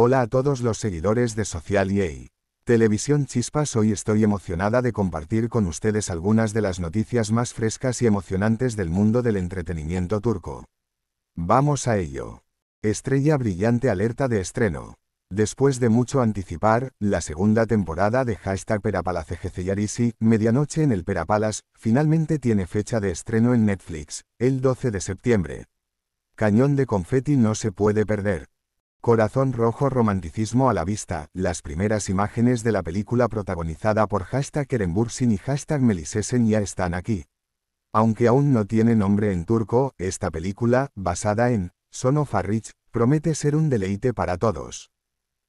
Hola a todos los seguidores de Social Yay. E Televisión Chispas hoy estoy emocionada de compartir con ustedes algunas de las noticias más frescas y emocionantes del mundo del entretenimiento turco. Vamos a ello. Estrella brillante alerta de estreno. Después de mucho anticipar, la segunda temporada de hashtag Yarisi Medianoche en el Perapalas, finalmente tiene fecha de estreno en Netflix, el 12 de septiembre. Cañón de confeti no se puede perder. Corazón rojo romanticismo a la vista, las primeras imágenes de la película protagonizada por hashtag Bursin y hashtag Melisesen ya están aquí. Aunque aún no tiene nombre en turco, esta película, basada en Son of promete ser un deleite para todos.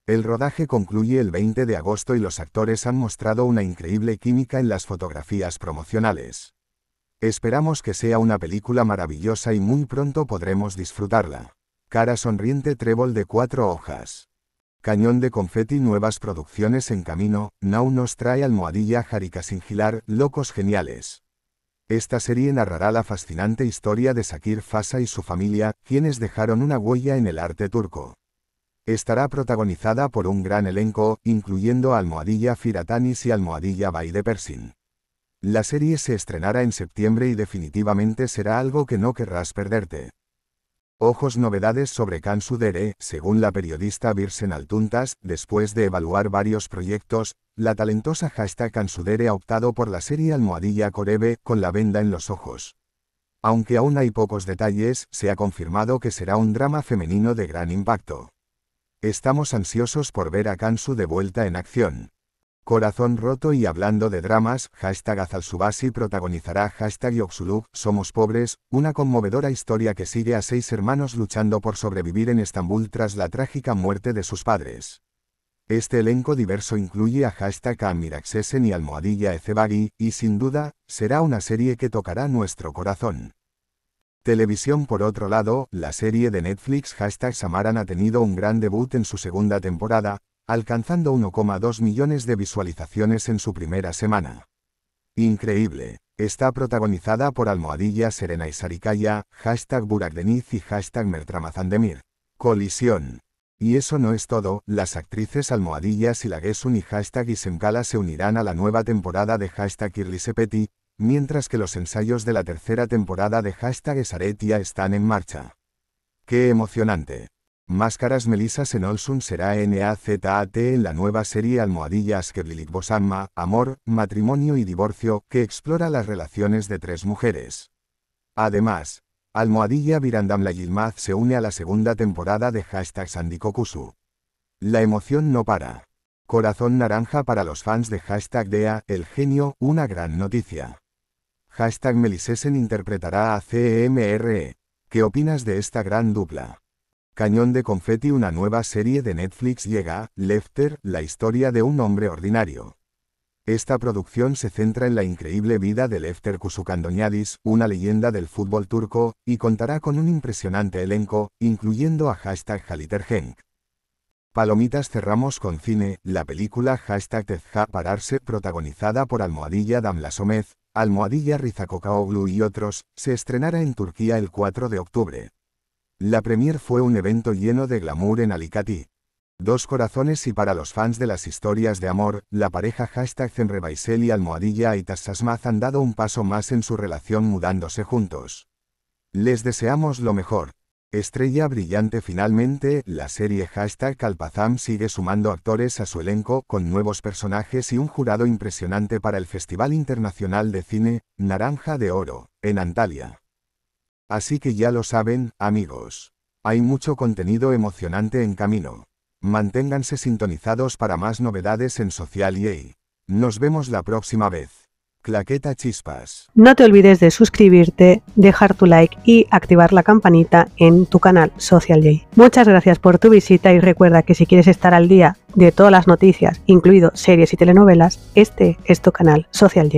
El rodaje concluye el 20 de agosto y los actores han mostrado una increíble química en las fotografías promocionales. Esperamos que sea una película maravillosa y muy pronto podremos disfrutarla cara sonriente trébol de cuatro hojas. Cañón de confeti nuevas producciones en camino, Now nos trae almohadilla Jarica Singilar, Locos Geniales. Esta serie narrará la fascinante historia de Sakir Fasa y su familia, quienes dejaron una huella en el arte turco. Estará protagonizada por un gran elenco, incluyendo Almohadilla Firatanis y Almohadilla Baide Persin. La serie se estrenará en septiembre y definitivamente será algo que no querrás perderte. Ojos novedades sobre Kansu Dere, según la periodista Virsen Altuntas, después de evaluar varios proyectos, la talentosa hashtag Kansu Dere ha optado por la serie Almohadilla Corebe, con la venda en los ojos. Aunque aún hay pocos detalles, se ha confirmado que será un drama femenino de gran impacto. Estamos ansiosos por ver a Kansu de vuelta en acción. Corazón roto y hablando de dramas, hashtag Azalsubasi protagonizará hashtag Yoxuluk, Somos Pobres, una conmovedora historia que sigue a seis hermanos luchando por sobrevivir en Estambul tras la trágica muerte de sus padres. Este elenco diverso incluye a hashtag Amiraxesen y Almohadilla Ezebagi, y sin duda, será una serie que tocará nuestro corazón. Televisión por otro lado, la serie de Netflix hashtag Samaran ha tenido un gran debut en su segunda temporada, alcanzando 1,2 millones de visualizaciones en su primera semana. Increíble. Está protagonizada por Almohadilla Serena y Sarikaya, hashtag Burakdeniz y hashtag Mertramazandemir. Colisión. Y eso no es todo, las actrices Almohadilla Silagesun y hashtag Isemkala se unirán a la nueva temporada de hashtag Irlisepeti, mientras que los ensayos de la tercera temporada de hashtag Esaretia están en marcha. ¡Qué emocionante! Máscaras Melissa Senolsun será NAZAT en la nueva serie Almohadillas que Bosanma, Amor, Matrimonio y Divorcio, que explora las relaciones de tres mujeres. Además, Almohadilla Virandamla Yilmaz se une a la segunda temporada de Hashtag Sandikokusu. La emoción no para. Corazón naranja para los fans de Hashtag DEA, el genio, una gran noticia. Hashtag Melisesen interpretará a CMRE. E. ¿Qué opinas de esta gran dupla? Cañón de confeti Una nueva serie de Netflix llega, Lefter, la historia de un hombre ordinario. Esta producción se centra en la increíble vida de Lefter Kusukandoñadis, una leyenda del fútbol turco, y contará con un impresionante elenco, incluyendo a hashtag Halitergenk. Palomitas cerramos con cine, la película hashtag Tezha Pararse protagonizada por Almohadilla Damlasomez, Almohadilla Rizakokaoglu y otros, se estrenará en Turquía el 4 de octubre. La premier fue un evento lleno de glamour en Alicati. Dos corazones y para los fans de las historias de amor, la pareja hashtag Zenrebaisel y Almohadilla y Tassasmaz han dado un paso más en su relación mudándose juntos. Les deseamos lo mejor. Estrella brillante finalmente, la serie hashtag Alpazam sigue sumando actores a su elenco con nuevos personajes y un jurado impresionante para el Festival Internacional de Cine, Naranja de Oro, en Antalya. Así que ya lo saben, amigos. Hay mucho contenido emocionante en camino. Manténganse sintonizados para más novedades en Social Yay. E Nos vemos la próxima vez. Claqueta Chispas. No te olvides de suscribirte, dejar tu like y activar la campanita en tu canal Social J. E Muchas gracias por tu visita y recuerda que si quieres estar al día de todas las noticias, incluido series y telenovelas, este es tu canal Social J. E